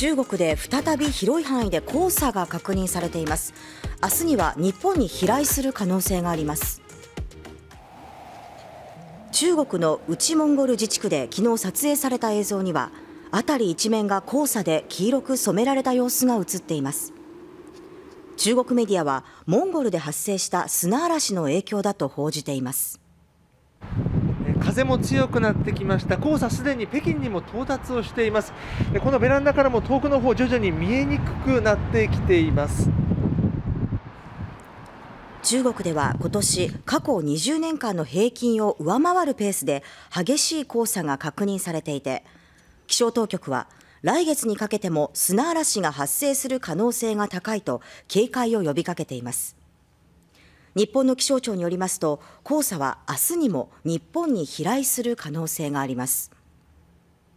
中国で再び広い範囲で黄砂が確認されています明日には日本に飛来する可能性があります中国の内モンゴル自治区で昨日撮影された映像には辺り一面が黄砂で黄色く染められた様子が映っています中国メディアはモンゴルで発生した砂嵐の影響だと報じています風も強くなってきました黄砂すでに北京にも到達をしていますこのベランダからも遠くの方徐々に見えにくくなってきています中国では今年過去20年間の平均を上回るペースで激しい黄砂が確認されていて気象当局は来月にかけても砂嵐が発生する可能性が高いと警戒を呼びかけています日本の気象庁によりますと黄砂は明日にも日本に飛来する可能性があります